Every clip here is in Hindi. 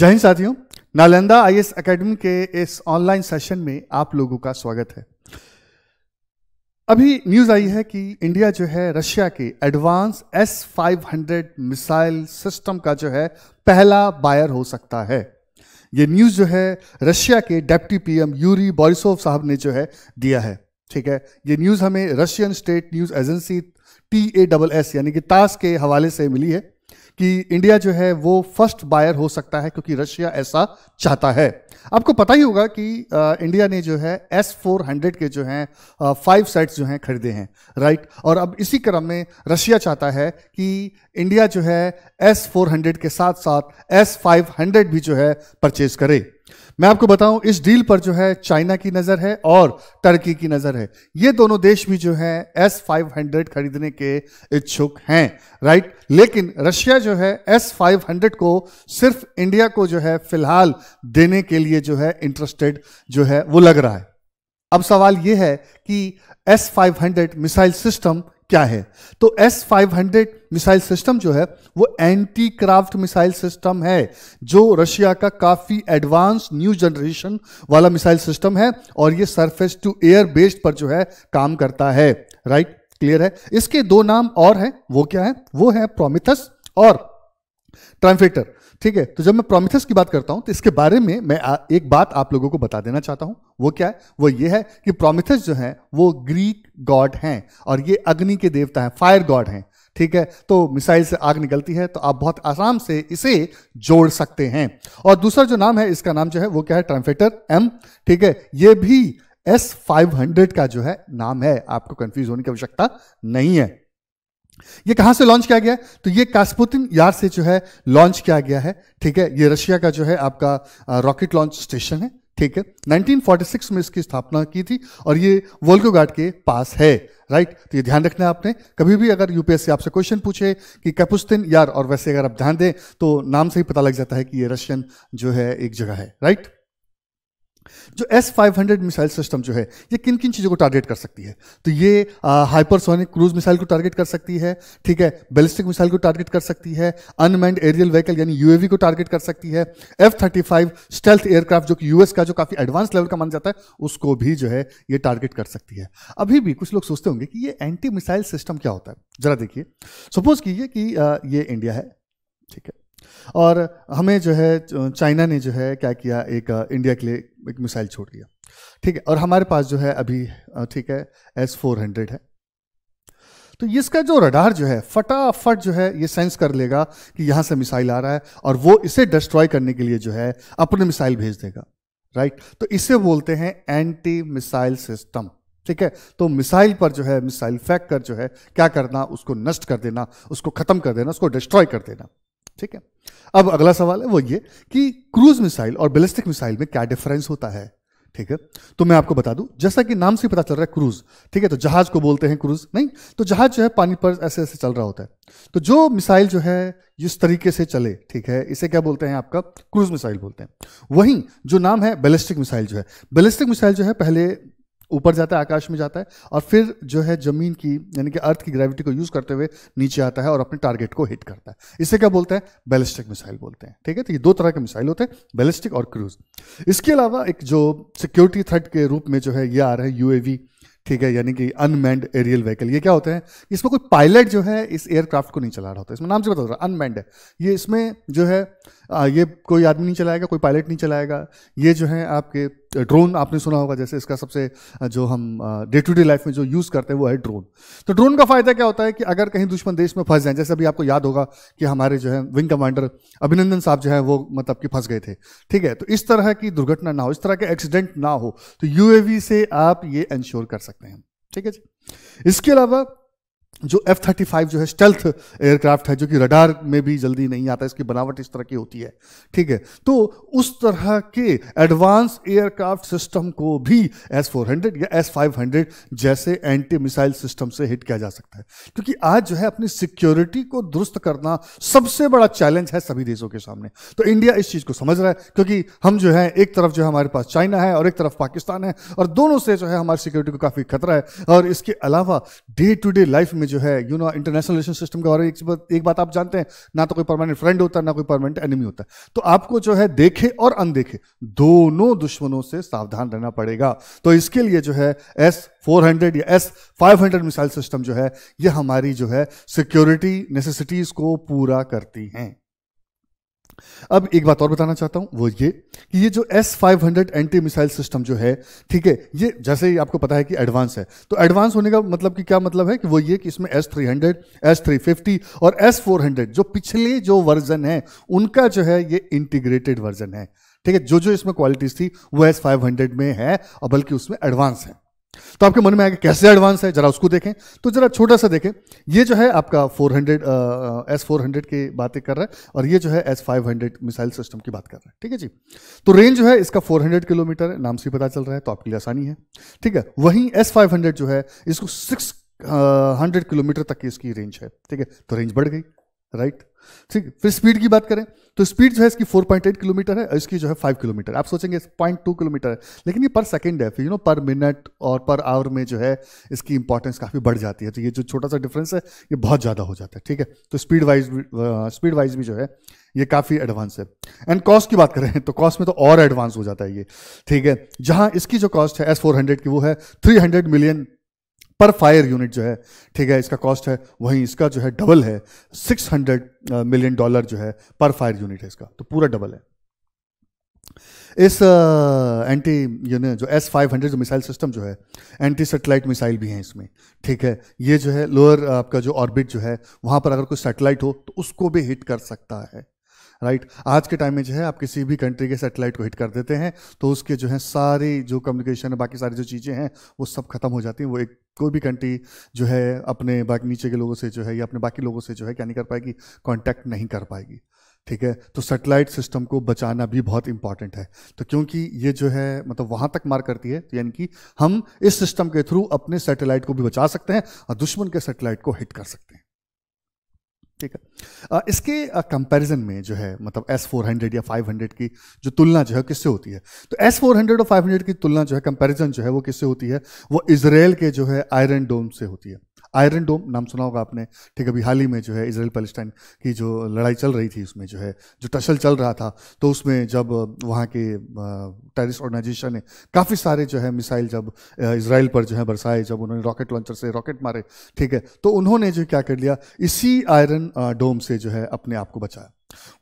जय हिंद साथियों नालंदा आई एस अकेडमी के इस ऑनलाइन सेशन में आप लोगों का स्वागत है अभी न्यूज आई है कि इंडिया जो है रशिया के advance S five hundred missile system का जो है पहला बायर हो सकता है ये न्यूज जो है रशिया के डेप्टी पीएम यूरी बोरिसोव साहब ने जो है दिया है ठीक है ये न्यूज हमें Russian state news agency T A double S यानी कि तास के हवाले से मिली है कि इंडिया जो है वो फर्स्ट बायर हो सकता है क्योंकि रशिया ऐसा चाहता है आपको पता ही होगा कि इंडिया ने जो है एस फोर हंड्रेड के जो हैं फाइव सेट्स जो हैं खरीदे हैं राइट और अब इसी क्रम में रशिया चाहता है कि इंडिया जो है एस फोर हंड्रेड के साथ साथ एस फाइव हंड्रेड भी जो है परचेज करे मैं आपको बताऊं इस डील पर जो है चाइना की नजर है और टर्की की नजर है ये दोनों देश भी जो है एस फाइव हंड्रेड खरीदने के इच्छुक हैं राइट लेकिन रशिया जो है एस फाइव हंड्रेड को सिर्फ इंडिया को जो है फिलहाल देने के लिए जो है इंटरेस्टेड जो है वो लग रहा है अब सवाल यह है कि S five hundred missile system क्या है तो S five hundred missile system जो है वो एंटी क्राफ्ट मिसाइल सिस्टम है जो रशिया का काफ़ी एडवांस न्यू जनरेशन वाला मिसाइल सिस्टम है और ये सरफेस टू एयर बेस्ड पर जो है काम करता है राइट क्लियर है इसके दो नाम और हैं वो क्या है वो है प्रोमिथस और ट्रांफेटर ठीक है तो जब मैं प्रोमिथस की बात करता हूं तो इसके बारे में मैं एक बात आप लोगों को बता देना चाहता हूं वो क्या है वो ये है कि प्रोमिथस जो है वो ग्रीक गॉड हैं और ये अग्नि के देवता हैं फायर गॉड हैं ठीक है तो मिसाइल से आग निकलती है तो आप बहुत आराम से इसे जोड़ सकते हैं और दूसरा जो नाम है इसका नाम जो है वो क्या है ट्रांफेटर एम ठीक है ये भी एस फाइव हंड्रेड का जो है नाम है आपको कंफ्यूज होने की आवश्यकता नहीं है ये कहां से लॉन्च किया गया तो ये कास्पुतिन यार से जो है लॉन्च किया गया है ठीक है ये रशिया का जो है आपका रॉकेट लॉन्च स्टेशन है ठीक है 1946 में इसकी स्थापना की थी और ये वोल्कोगाट के पास है राइट तो ये ध्यान रखना है आपने कभी भी अगर यूपीएससी आपसे क्वेश्चन पूछे कि कैपुस्तिन यार और वैसे अगर आप ध्यान दें तो नाम से ही पता लग जाता है कि ये रशियन जो है एक जगह है राइट जो S five hundred missile system जो है ये किन किन चीज़ों को टारगेट कर सकती है तो ये हाइपरसोनिक क्रूज मिसाइल को टारगेट कर सकती है ठीक है बैलिस्टिक मिसाइल को टारगेट कर सकती है अनमैंड एरियल व्हीकल यानी यूएवी को टारगेट कर सकती है F thirty five stealth aircraft जो कि यूएस का जो काफ़ी एडवांस लेवल का माना जाता है उसको भी जो है ये टारगेट कर सकती है अभी भी कुछ लोग सोचते होंगे कि ये एंटी मिसाइल सिस्टम क्या होता है जरा देखिए सपोज कीजिए कि ये इंडिया है ठीक है और हमें जो है चाइना ने जो है क्या किया एक इंडिया के लिए एक मिसाइल छोड़ दिया ठीक है और हमारे पास जो है अभी ठीक है एस फोर हंड्रेड है तो इसका जो रडार जो है फटाफट जो है ये सेंस कर लेगा कि यहां से मिसाइल आ रहा है और वो इसे डिस्ट्रॉय करने के लिए जो है अपने मिसाइल भेज देगा राइट तो इसे बोलते हैं एंटी मिसाइल सिस्टम ठीक है तो मिसाइल पर जो है मिसाइल फेंक कर जो है क्या करना उसको नष्ट कर देना उसको खत्म कर देना उसको डिस्ट्रॉय कर देना ठीक है अब अगला सवाल है वो ये कि क्रूज मिसाइल और बैलिस्टिक मिसाइल में क्या डिफरेंस होता है ठीक है तो मैं आपको बता दूं जैसा कि नाम से पता चल रहा है क्रूज ठीक है तो जहाज को बोलते हैं क्रूज नहीं तो जहाज जो है पानी पर ऐसे ऐसे चल रहा होता है तो जो मिसाइल जो है इस तरीके से चले ठीक है इसे क्या बोलते हैं आपका क्रूज मिसाइल बोलते हैं वहीं जो नाम है बैलिस्टिक मिसाइल जो है बैलिस्टिक मिसाइल जो है पहले ऊपर जाता है आकाश में जाता है और फिर जो है जमीन की यानी कि अर्थ की ग्रेविटी को यूज करते हुए नीचे आता है और अपने टारगेट को हिट करता है इसे क्या बोलते हैं बैलिस्टिक मिसाइल बोलते हैं ठीक है तो ये दो तरह के मिसाइल होते हैं बैलिस्टिक और क्रूज इसके अलावा एक जो सिक्योरिटी थ्रेट के रूप में जो है ये आ रहा है यूएवी ठीक है यानी कि अनमैंड एरियल व्हीकल ये क्या होते हैं इसमें कोई पायलट जो है इस एयरक्राफ्ट को नहीं चला रहा होता इसमें नाम से बता रहा अनमैंड है ये इसमें जो है ये कोई आदमी नहीं चलाएगा कोई पायलट नहीं चलाएगा ये जो है आपके ड्रोन आपने सुना होगा जैसे इसका सबसे जो हम डे टू डे लाइफ में जो यूज़ करते हैं वो है ड्रोन तो ड्रोन का फायदा क्या होता है कि अगर कहीं दुश्मन देश में फंस जाए जैसे अभी आपको याद होगा कि हमारे जो है विंग कमांडर अभिनंदन साहब जो है वो मतलब कि फंस गए थे ठीक है तो इस तरह की दुर्घटना ना हो इस तरह के एक्सीडेंट ना हो तो यूएवी से आप ये इंश्योर कर सकते हैं ठीक है जी इसके अलावा जो एफ थर्टी फाइव जो है स्टेल्थ एयरक्राफ्ट है जो कि रडार में भी जल्दी नहीं आता इसकी बनावट इस तरह की होती है ठीक है तो उस तरह के एडवांस एयरक्राफ्ट सिस्टम को भी एस फोर हंड्रेड या एस फाइव हंड्रेड जैसे एंटी मिसाइल सिस्टम से हिट किया जा सकता है क्योंकि आज जो है अपनी सिक्योरिटी को दुरुस्त करना सबसे बड़ा चैलेंज है सभी देशों के सामने तो इंडिया इस चीज़ को समझ रहा है क्योंकि हम जो है एक तरफ जो है हमारे पास चाइना है और एक तरफ पाकिस्तान है और दोनों से जो है हमारी सिक्योरिटी को काफ़ी खतरा है और इसके अलावा डे टू डे लाइफ में में जो है you know international relation system के बारे में एक बात एक बात आप जानते हैं ना तो कोई परमानेंट फ्रेंड होता है ना कोई परमानेंट एनिमी होता है तो आपको जो है देखे और अनदेखे दोनों दुश्मनों से सावधान रहना पड़ेगा तो इसके लिए जो है एस फोर हंड्रेड या S five hundred missile system जो है ये हमारी जो है सिक्योरिटी नेसेसिटीज को पूरा करती हैं अब एक बात और बताना चाहता हूं वो ये कि ये जो S hundred anti missile system जो है ठीक है ये जैसे ही आपको पता है कि एडवांस है तो एडवांस होने का मतलब कि क्या मतलब है कि वो ये कि इसमें एस हंड्रेड एस फिफ्टी और एस हंड्रेड जो पिछले जो वर्जन है उनका जो है ये इंटीग्रेटेड वर्जन है ठीक है जो जो इसमें क्वालिटीज थी वो एस फाइव में है और बल्कि उसमें एडवांस है तो आपके मन में आएगा कैसे एडवांस है जरा उसको देखें तो जरा छोटा सा देखें ये जो है आपका 400 हंड्रेड एस फोर की बातें कर रहा है और ये जो है S five hundred missile system की बात कर रहा है ठीक है जी तो रेंज जो है इसका 400 किलोमीटर है नाम से पता चल रहा है तो आपके लिए आसानी है ठीक है वहीं एस फाइव जो है इसको सिक्स हंड्रेड किलोमीटर तक की इसकी रेंज है ठीक है तो रेंज बढ़ गई राइट ठीक फिर स्पीड की बात करें तो स्पीड जो है इसकी 4.8 किलोमीटर है इसकी जो है 5 किलोमीटर आप सोचेंगे पॉइंट टू किलोमीटर है लेकिन ये पर सेकंड है फिर यू नो पर मिनट और पर आवर में जो है इसकी इंपॉर्टेंस काफ़ी बढ़ जाती है तो ये जो छोटा सा डिफरेंस है ये बहुत ज़्यादा हो जाता है ठीक है तो स्पीड वाइज स्पीड वाइज भी जो है ये काफ़ी एडवांस है एंड कॉस्ट की बात करें तो कॉस्ट में तो और एडवांस हो जाता है ये ठीक है जहाँ इसकी जो कॉस्ट है एस फोर की वो है थ्री मिलियन पर फायर यूनिट जो है ठीक है इसका कॉस्ट है वहीं इसका जो है डबल है 600 मिलियन डॉलर जो है पर फायर यूनिट है इसका तो पूरा डबल है इस एंटी यू जो एस फाइव हंड्रेड जो मिसाइल सिस्टम जो है एंटी सेटेलाइट मिसाइल भी हैं इसमें ठीक है ये जो है लोअर आपका जो ऑर्बिट जो है वहां पर अगर कोई सेटेलाइट हो तो उसको भी हिट कर सकता है राइट आज के टाइम में जो है आप किसी भी कंट्री के सेटेलाइट को हिट कर देते हैं तो उसके जो है सारी जो कम्युनिकेशन है बाकी सारी जो चीज़ें हैं वो सब खत्म हो जाती हैं वो एक कोई भी कंट्री जो है अपने बाकी नीचे के लोगों से जो है या अपने बाकी लोगों से जो है क्या नहीं कर पाएगी कॉन्टैक्ट नहीं कर पाएगी ठीक है तो सेटेलाइट सिस्टम को बचाना भी बहुत इंपॉर्टेंट है तो क्योंकि ये जो है मतलब वहाँ तक मार करती है तो यानी कि हम इस सिस्टम के थ्रू अपने सेटेलाइट को भी बचा सकते हैं और दुश्मन के सेटेलाइट को हिट कर सकते हैं ठीक है इसके कंपैरिजन में जो है मतलब एस फोर हंड्रेड या फाइव हंड्रेड की जो तुलना जो है किससे होती है तो एस फोर हंड्रेड और फाइव हंड्रेड की तुलना जो है कंपैरिजन जो है वो किससे होती है वो इसराइल के जो है आयरन डोम से होती है आयरन डोम नाम सुना होगा आपने ठीक है अभी हाल ही में जो है इसराइल पैलेस्टाइन की जो लड़ाई चल रही थी उसमें जो है जो टशल चल रहा था तो उसमें जब वहाँ के टेरिस ऑर्गेनाइजेशन ने काफ़ी सारे जो है मिसाइल जब इसराइल पर जो है बरसाए जब उन्होंने रॉकेट लॉन्चर से रॉकेट मारे ठीक है तो उन्होंने जो क्या कर लिया इसी आयरन डोम से जो है अपने आप को बचाया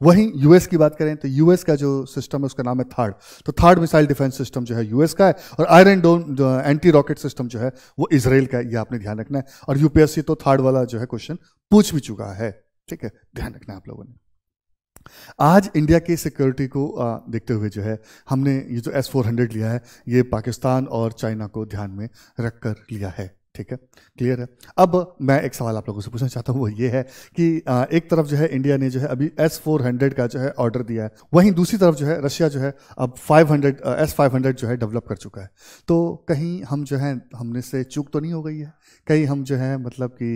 वहीं यूएस की बात करें तो यूएस का जो सिस्टम है उसका नाम है थर्ड तो थर्ड मिसाइल डिफेंस सिस्टम जो है यूएस का है और iron dome anti rocket system जो है वो इसराइल का है ये आपने ध्यान रखना है और यूपीएससी तो थर्ड वाला जो है क्वेश्चन पूछ भी चुका है ठीक है ध्यान रखना आप लोगों ने आज इंडिया की सिक्योरिटी को देखते हुए जो है हमने ये जो एस फोर लिया है ये पाकिस्तान और चाइना को ध्यान में रखकर लिया है ठीक है क्लियर है अब मैं एक सवाल आप लोगों से पूछना चाहता हूँ वो ये है कि एक तरफ जो है इंडिया ने जो है अभी एस फोर हंड्रेड का जो है ऑर्डर दिया है वहीं दूसरी तरफ जो है रशिया जो है अब five hundred S five hundred जो है डेवलप कर चुका है तो कहीं हम जो है हमने से चूक तो नहीं हो गई है कहीं हम जो है मतलब कि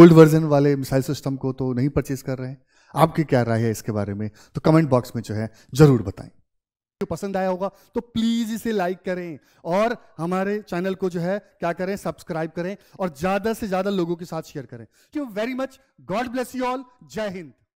ओल्ड वर्जन वाले मिसाइल सिस्टम को तो नहीं परचेज कर रहे हैं आपकी क्या राय है इसके बारे में तो कमेंट बॉक्स में जो है ज़रूर बताएं पसंद आया होगा तो प्लीज इसे लाइक करें और हमारे चैनल को जो है क्या करें सब्सक्राइब करें और ज्यादा से ज्यादा लोगों के साथ शेयर करें क्यों very much God bless you all जय हिंद